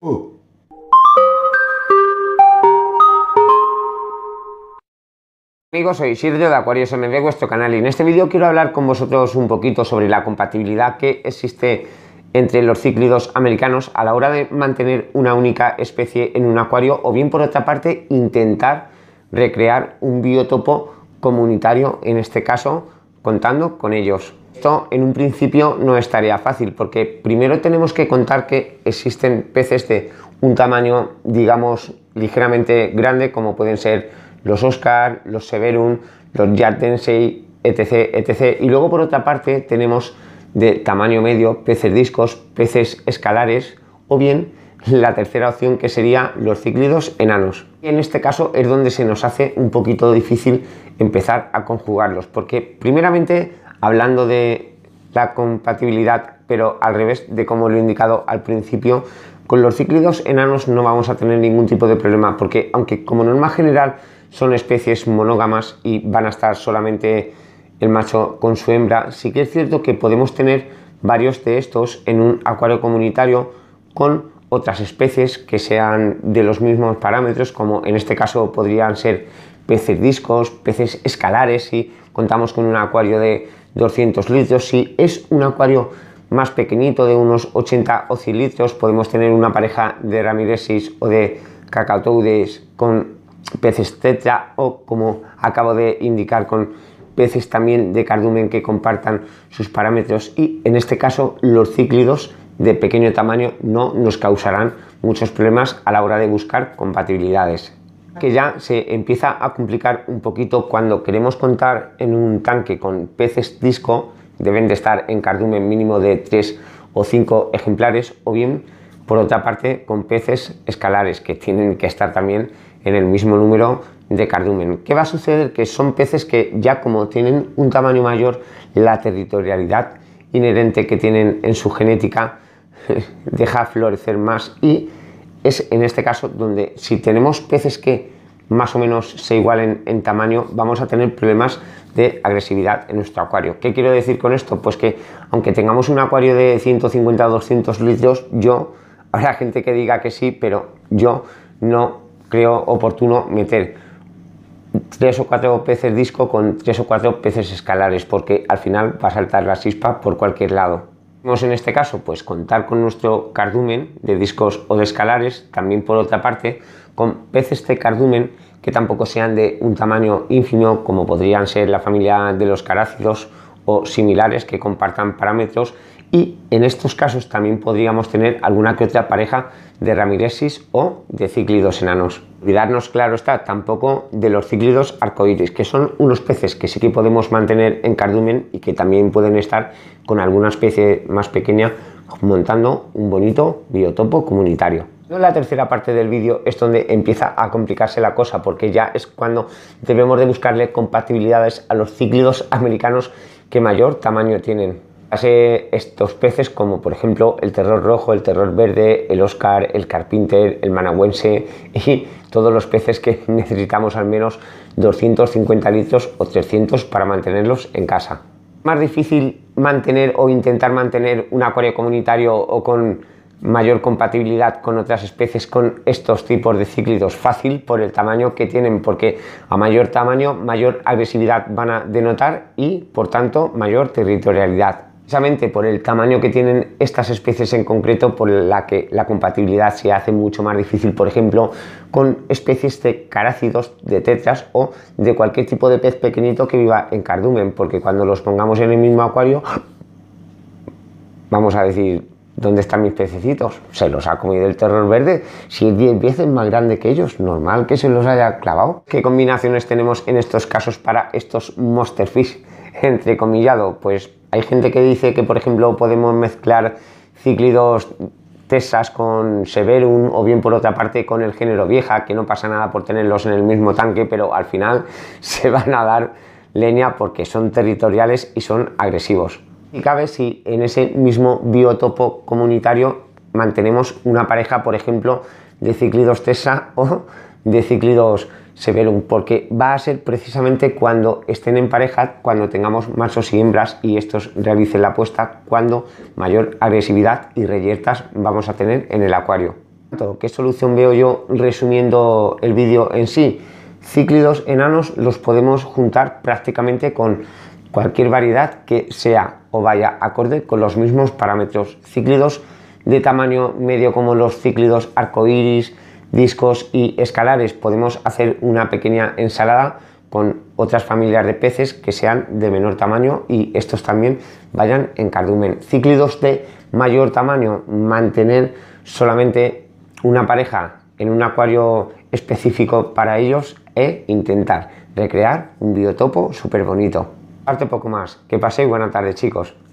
Uh. Amigos, soy Isidro de Acuarios de vuestro canal, y en este vídeo quiero hablar con vosotros un poquito sobre la compatibilidad que existe entre los cíclidos americanos a la hora de mantener una única especie en un acuario o bien por otra parte intentar recrear un biotopo comunitario, en este caso contando con ellos. Esto en un principio no estaría fácil porque primero tenemos que contar que existen peces de un tamaño, digamos, ligeramente grande como pueden ser los Oscar, los Severum, los Jardensei, etc, etc. Y luego por otra parte tenemos de tamaño medio peces discos, peces escalares o bien la tercera opción que sería los cíclidos enanos. Y en este caso es donde se nos hace un poquito difícil empezar a conjugarlos porque primeramente hablando de la compatibilidad, pero al revés de como lo he indicado al principio, con los cíclidos enanos no vamos a tener ningún tipo de problema, porque aunque como norma general son especies monógamas y van a estar solamente el macho con su hembra, sí que es cierto que podemos tener varios de estos en un acuario comunitario con otras especies que sean de los mismos parámetros, como en este caso podrían ser peces discos, peces escalares, si contamos con un acuario de 200 litros. Si es un acuario más pequeñito de unos 80 o 100 litros, podemos tener una pareja de ramiresis o de cacatoudes con peces tetra o como acabo de indicar con peces también de cardumen que compartan sus parámetros y en este caso los cíclidos de pequeño tamaño no nos causarán muchos problemas a la hora de buscar compatibilidades que ya se empieza a complicar un poquito cuando queremos contar en un tanque con peces disco, deben de estar en cardumen mínimo de 3 o 5 ejemplares, o bien por otra parte con peces escalares que tienen que estar también en el mismo número de cardumen. ¿Qué va a suceder? Que son peces que ya como tienen un tamaño mayor, la territorialidad inherente que tienen en su genética deja florecer más y es en este caso donde si tenemos peces que más o menos se igualen en tamaño, vamos a tener problemas de agresividad en nuestro acuario. ¿Qué quiero decir con esto? Pues que aunque tengamos un acuario de 150 a 200 litros, yo, habrá gente que diga que sí, pero yo no creo oportuno meter tres o cuatro peces disco con tres o cuatro peces escalares, porque al final va a saltar la chispa por cualquier lado en este caso, pues contar con nuestro cardumen de discos o de escalares, también por otra parte, con peces de cardumen que tampoco sean de un tamaño ínfimo, como podrían ser la familia de los carácidos o similares que compartan parámetros y en estos casos también podríamos tener alguna que otra pareja de ramiresis o de cíclidos enanos. Cuidarnos, claro está, tampoco de los cíclidos arcoíris, que son unos peces que sí que podemos mantener en cardumen y que también pueden estar con alguna especie más pequeña montando un bonito biotopo comunitario. la tercera parte del vídeo es donde empieza a complicarse la cosa, porque ya es cuando debemos de buscarle compatibilidades a los cíclidos americanos que mayor tamaño tienen hace estos peces como por ejemplo el terror rojo, el terror verde, el Oscar, el carpinter, el managüense y todos los peces que necesitamos al menos 250 litros o 300 para mantenerlos en casa. Más difícil mantener o intentar mantener un acuario comunitario o con mayor compatibilidad con otras especies con estos tipos de cíclidos fácil por el tamaño que tienen porque a mayor tamaño mayor agresividad van a denotar y por tanto mayor territorialidad precisamente por el tamaño que tienen estas especies en concreto, por la que la compatibilidad se hace mucho más difícil, por ejemplo, con especies de carácidos, de tetras o de cualquier tipo de pez pequeñito que viva en cardumen, porque cuando los pongamos en el mismo acuario, vamos a decir, ¿dónde están mis pececitos? Se los ha comido el terror verde. Si es 10 veces más grande que ellos, normal que se los haya clavado. ¿Qué combinaciones tenemos en estos casos para estos monster fish? Entre comillado, pues hay gente que dice que, por ejemplo, podemos mezclar cíclidos tesas con severum o bien por otra parte con el género vieja, que no pasa nada por tenerlos en el mismo tanque, pero al final se van a dar leña porque son territoriales y son agresivos. Y cabe si en ese mismo biotopo comunitario mantenemos una pareja, por ejemplo, de cíclidos tesa o de cíclidos severum, porque va a ser precisamente cuando estén en pareja, cuando tengamos machos y hembras y estos realicen la apuesta, cuando mayor agresividad y reyertas vamos a tener en el acuario. ¿Qué solución veo yo resumiendo el vídeo en sí? Cíclidos enanos los podemos juntar prácticamente con cualquier variedad que sea o vaya acorde con los mismos parámetros. Cíclidos de tamaño medio como los cíclidos arcoiris, discos y escalares podemos hacer una pequeña ensalada con otras familias de peces que sean de menor tamaño y estos también vayan en cardumen. Cíclidos de mayor tamaño, mantener solamente una pareja en un acuario específico para ellos e intentar recrear un biotopo súper bonito. Parte poco más. Que paséis buena tarde chicos.